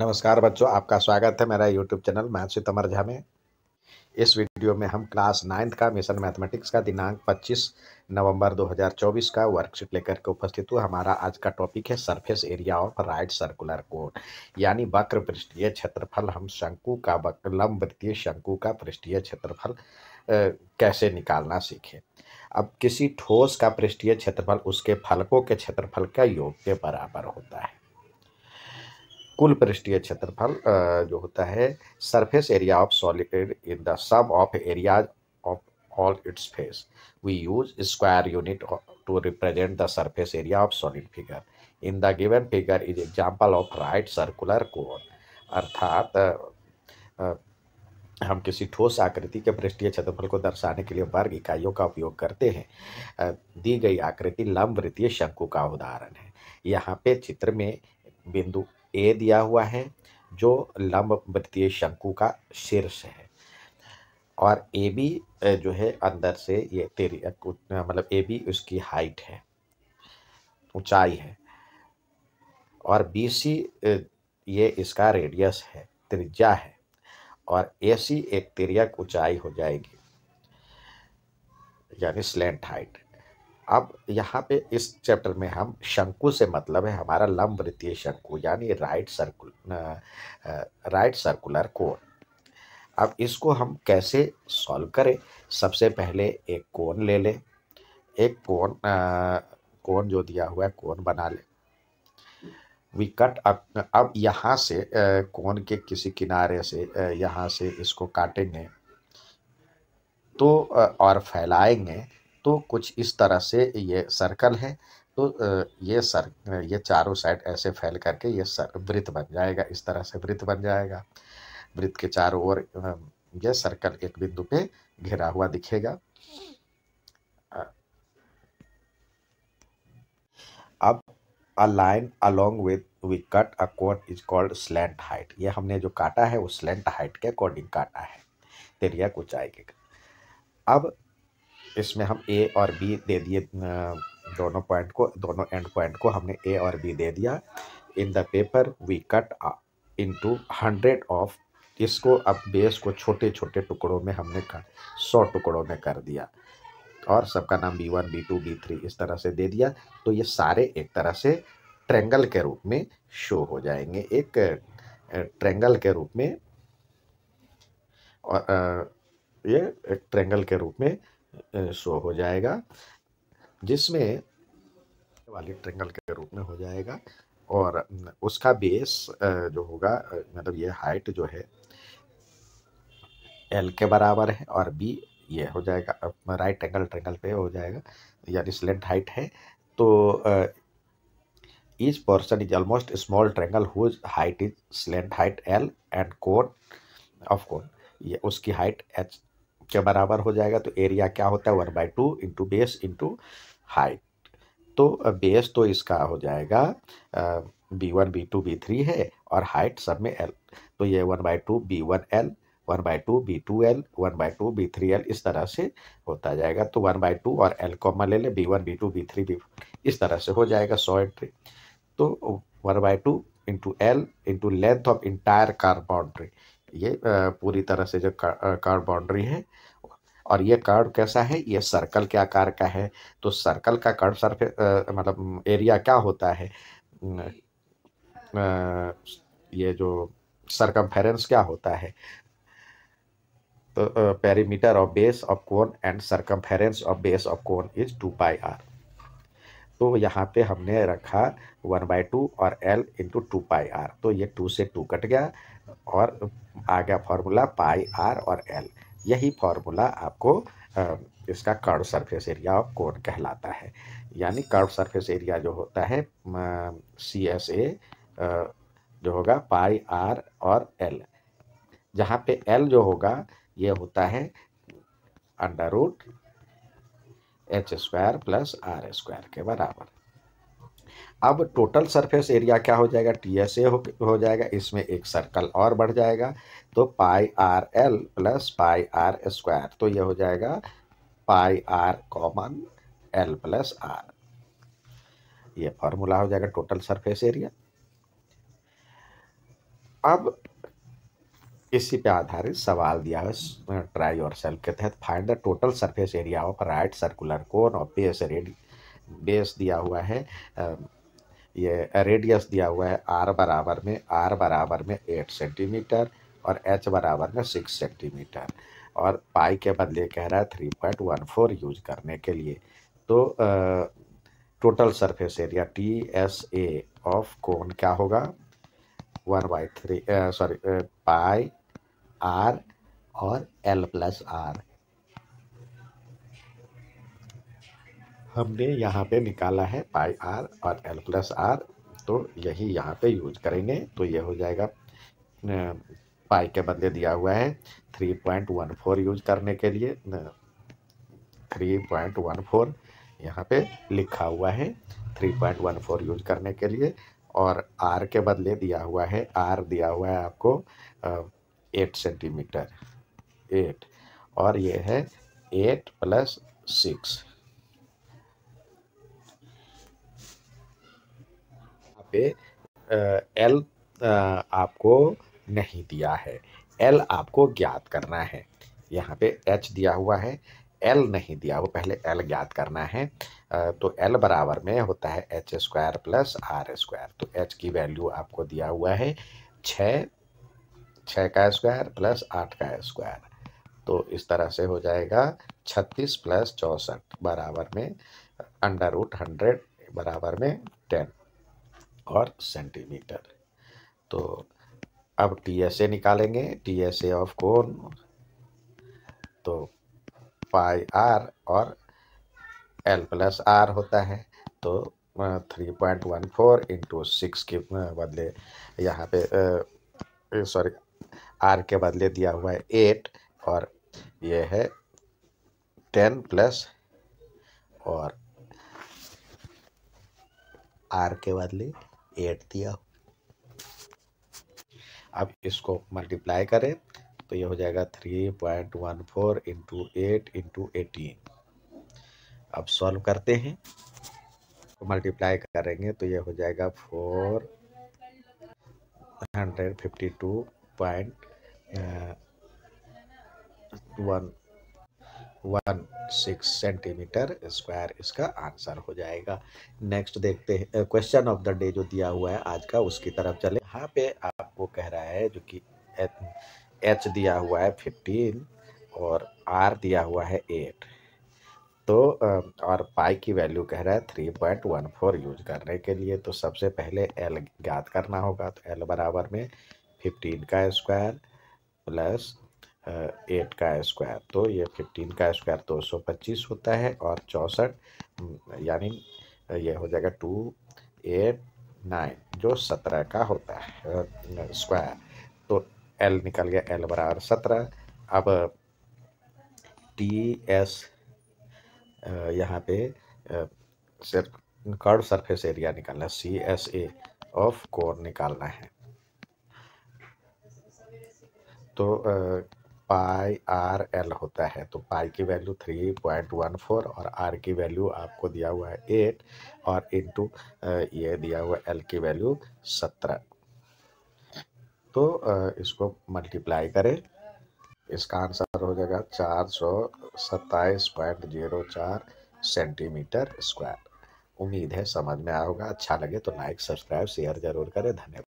नमस्कार बच्चों आपका स्वागत है मेरा यूट्यूब चैनल मैथ्स तमर झा में इस वीडियो में हम क्लास नाइन्थ का मिशन मैथमेटिक्स का दिनांक 25 नवंबर 2024 का वर्कशीट लेकर के उपस्थित हूँ हमारा आज का टॉपिक है surface area of right circular cone यानी वक्र पृष्ठीय क्षेत्रफल हम शंकु का लंब वृत्तीय शंकु का पृष्ठीय क्षेत्रफल कैसे निकालना सीखें अब किसी ठोस का पृष्ठीय क्षेत्रफल उसके फलकों के क्षेत्रफल का योग के बराबर होता है कुल पृष्ठीय क्षेत्रफल जो होता है surface area of solid in the sum of area of all its face we use square unit to represent the surface area of solid figure in the given figure is example of right circular cone अर्थात हम किसी ठोस आकृति के पृष्ठीय क्षेत्रफल को दर्शाने के लिए वर्ग इकाइयों का उपयोग करते हैं दी गई आकृति लंब वृत्तीय शंकु का उदाहरण है यहाँ पे चित्र में बिंदु ए दिया हुआ है जो लंब वृत्तीय शंकु का शीर्ष है और ए बी जो है अंदर से ये तेरी मतलब ए बी उसकी हाइट है ऊंचाई है और बी सी ये इसका रेडियस है त्रिज्या है और ए सी एक तिरक ऊंचाई हो जाएगी यानी स्लेंट हाइट अब यहाँ पे इस चैप्टर में हम शंकु से मतलब है हमारा लंब वृत्तीय शंकु यानी राइट सर्कुल राइट सर्कुलर कोण अब इसको हम कैसे सॉल्व करें सबसे पहले एक कोण ले लें एक कोण कोण जो दिया हुआ है कोण बना ले वी कट अब अब यहाँ से कोण के किसी किनारे से यहाँ से इसको काटेंगे तो और फैलाएंगे तो कुछ इस तरह से ये सर्कल है तो ये सर ये चारों साइड ऐसे फैल करके ये सर वृत्त बन जाएगा इस तरह से वृत्त बन जाएगा वृत्त के चारों ओर ये सर्कल एक बिंदु पे घिरा हुआ दिखेगा अब a line along with we cut a cone is called slant height ये हमने जो काटा है वो स्लेंट हाइट के अकॉर्डिंग काटा है तेरिया ऊंचाई के अब इसमें हम ए और बी दे दिए दोनों पॉइंट को दोनों एंड पॉइंट को हमने ए और बी दे दिया in the paper we cut into hundred of इसको अब बेस को छोटे छोटे टुकड़ों में हमने कर सौ टुकड़ों में कर दिया और सबका नाम B one B two B three इस तरह से दे दिया तो ये सारे एक तरह से ट्रेंगल के रूप में शो हो जाएंगे एक ट्रेंगल के रूप में और ये एक ट्रेंगल के रूप में शो हो जाएगा जिसमें वाली ट्रेंगल के रूप में हो जाएगा और उसका बेस जो होगा मतलब ये हाइट जो है एल के बराबर है और बी ये हो जाएगा राइट एंगल ट्रेंगल पे हो जाएगा यानी स्लेंट हाइट है तो इस portion is almost small triangle whose height is slant height L and cone of cone ये उसकी हाइट एच के बराबर हो जाएगा तो एरिया क्या होता है one by two into base into height तो बेस तो इसका हो जाएगा B one B two B three है और हाइट सब में एल तो ये one by two B one L one by two B two L one by two B three L इस तरह से होता जाएगा तो वन बाई टू और एल कॉमन ले लें B one B two B three B इस तरह से हो जाएगा सौ एंट्री तो one by two into L into length of entire car boundary ये पूरी तरह से जो कार्ड बाउंड्री है और ये कार्ड कैसा है ये सर्कल के आकार का है तो सर्कल का कर्व सरफे मतलब एरिया क्या होता है ये जो सर्कम क्या होता है तो perimeter of base of cone and circum of base of cone is two by R तो यहाँ पे हमने रखा वन बाई टू और L into two pi R तो ये टू से टू कट गया और आ गया फार्मूला पाई आर और एल यही फार्मूला आपको इसका curve surface area of cone कहलाता है यानी कर्व सरफेस एरिया जो होता है सी एस ए जो होगा पाई आर और एल जहाँ पे एल जो होगा ये होता है under root H square plus R square के बराबर अब टोटल सरफेस एरिया क्या हो जाएगा टी एस ए हो जाएगा इसमें एक सर्कल और बढ़ जाएगा तो pi R L plus pi R square तो यह हो जाएगा pi R common L plus R ये फॉर्मूला हो जाएगा टोटल सरफेस एरिया अब इसी पे आधारित सवाल दिया है ट्राई योर सेल्फ के तहत find the total surface area of right circular cone और बेस रेड बेस दिया हुआ है ये रेडियस दिया हुआ है आर बराबर में आर बराबर में एट सेंटीमीटर और एच बराबर में सिक्स सेंटीमीटर और पाई के बदले कह रहा है three point one four use करने के लिए तो total surface area T S A of cone क्या होगा one by three sorry pi R और एल प्लस आर हमने यहाँ पे निकाला है पाई आर और एल प्लस आर तो यही यहाँ पे यूज करेंगे तो ये हो जाएगा पाई के बदले दिया हुआ है three point one four use करने के लिए थ्री पॉइंट वन फोर यहाँ पे लिखा हुआ है three point one four use करने के लिए और आर के बदले दिया हुआ है आर दिया हुआ है आपको एट सेंटीमीटर एट और ये है एट प्लस सिक्स पे एल आपको नहीं दिया है एल आपको ज्ञात करना है यहाँ पे एच दिया हुआ है एल नहीं दिया वो पहले एल ज्ञात करना है तो एल बराबर में होता है H square plus R square तो एच की वैल्यू आपको दिया हुआ है छः छः का स्क्वायर प्लस आठ का स्क्वायर तो इस तरह से हो जाएगा छत्तीस प्लस चौंसठ बराबर में अंडर रूट हंड्रेड बराबर में टेन और सेंटीमीटर तो अब टी एस ए निकालेंगे T S A of cone तो पाई आर और एल प्लस आर होता है तो three point one four into six के बदले यहाँ पे सॉरी आर के बदले दिया हुआ है एट और ये है टेन प्लस और आर के बदले एट दिया अब इसको मल्टीप्लाई करें तो ये हो जाएगा three point one four into eight into eighteen अब सॉल्व करते हैं तो मल्टीप्लाई करेंगे तो ये हो जाएगा four hundred fifty two point one one six centimetre square इसका आंसर हो जाएगा नेक्स्ट देखते हैं क्वेश्चन ऑफ द डे जो दिया हुआ है आज का उसकी तरफ चले यहाँ पे आपको कह रहा है जो कि एच दिया हुआ है फिफ्टीन और आर दिया हुआ है एट तो um, और पाई की वैल्यू कह रहा है three point one four use करने के लिए तो सबसे पहले एल ज्ञात करना होगा तो एल बराबर में फिफ्टीन का स्क्वायर प्लस एट का स्क्वायर तो ये फिफ्टीन का स्क्वायर दो सौ पच्चीस होता है और चौंसठ यानी ये हो जाएगा टू एट नाइन जो सत्रह का होता है स्क्वायर तो एल निकल गया एल बराबर सत्रह अब टी एस यहाँ पे सिर्फ कर्व सरफेस एरिया निकालना C S A of cone निकालना है तो पाई आर एल होता है तो पाई की value three point one four और आर की वैल्यू आपको दिया हुआ है एट और इनटू ये दिया हुआ एल की वैल्यू सत्रह तो इसको मल्टीप्लाई करें इसका आंसर हो जाएगा चार सौ सत्ताईस पॉइंट जीरो चार सेंटीमीटर स्क्वायर उम्मीद है समझ में आया होगा अच्छा लगे तो लाइक सब्सक्राइब शेयर जरूर करें धन्यवाद